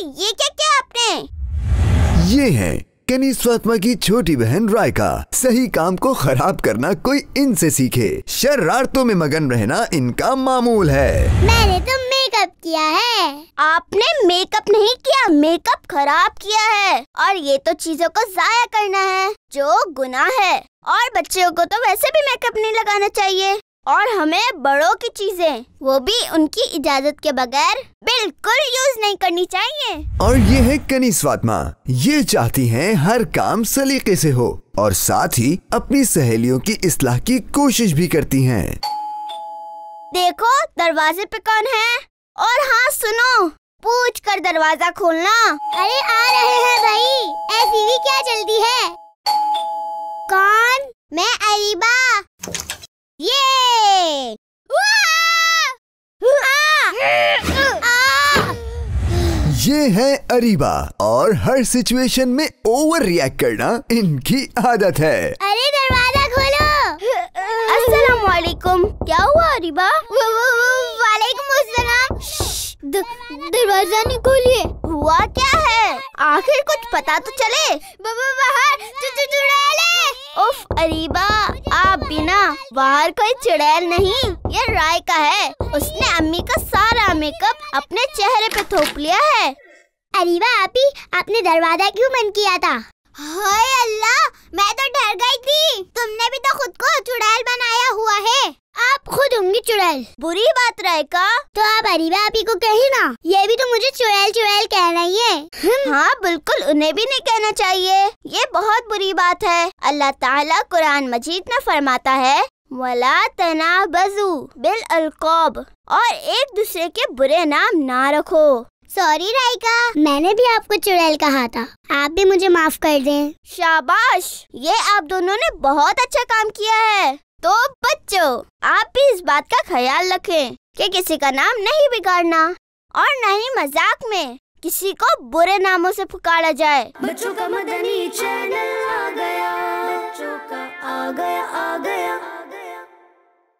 ये क्या क्या आपने ये है कनी स्वात्मा की छोटी बहन रायका सही काम को खराब करना कोई इनसे सीखे शरारतों में मगन रहना इनका मामूल है मैंने तो मेकअप किया है आपने मेकअप नहीं किया मेकअप खराब किया है और ये तो चीजों को जाया करना है जो गुना है और बच्चों को तो वैसे भी मेकअप नहीं लगाना चाहिए और हमें बड़ों की चीजें वो भी उनकी इजाजत के बगैर बिल्कुल यूज नहीं करनी चाहिए और ये है कनी स्वात्मा ये चाहती हैं हर काम सलीके से हो और साथ ही अपनी सहेलियों की इसलाह की कोशिश भी करती हैं। देखो दरवाजे पे कौन है और हाँ सुनो पूछ कर दरवाजा खोलना अरे आ रहे हैं भाई ये है अरीबा और हर सिचुएशन में ओवर रिएक्ट करना इनकी आदत है अरे दरवाजा खोलो अस्सलाम वालेकुम क्या हुआ अरीबा वालेकुम अस्सलाम दरवाजा नहीं खोलिए हुआ क्या है आखिर कुछ पता तो चले बाहर चुड़ैल उफ अरीबा आप बिना बाहर कोई चुड़ैल नहीं ये राय का है उसने मेकअप अपने चेहरे पे थोप लिया है अरीवा आपी आपने दरवाजा क्यों बंद किया था हाय अल्लाह मैं तो डर गई थी तुमने भी तो खुद को चुड़ैल बनाया हुआ है आप खुद होंगी चुड़ैल बुरी बात रहेगा तो आप अरीवा आपी को कही ना ये भी तो मुझे चुड़ैल चुड़ैल कह रही है हम्म। हाँ बिल्कुल उन्हें भी नहीं कहना चाहिए ये बहुत बुरी बात है अल्लाह ताला कुरान मजीद में फरमाता है वला तना बजू बिल अलकोब और एक दूसरे के बुरे नाम ना रखो सॉरी राइका मैंने भी आपको चुड़ैल कहा था आप भी मुझे माफ कर दें शाबाश ये आप दोनों ने बहुत अच्छा काम किया है तो बच्चों आप भी इस बात का ख्याल रखें कि किसी का नाम नहीं बिगाड़ना और न ही मजाक में किसी को बुरे नामों से पुकारा जाए बच्चों का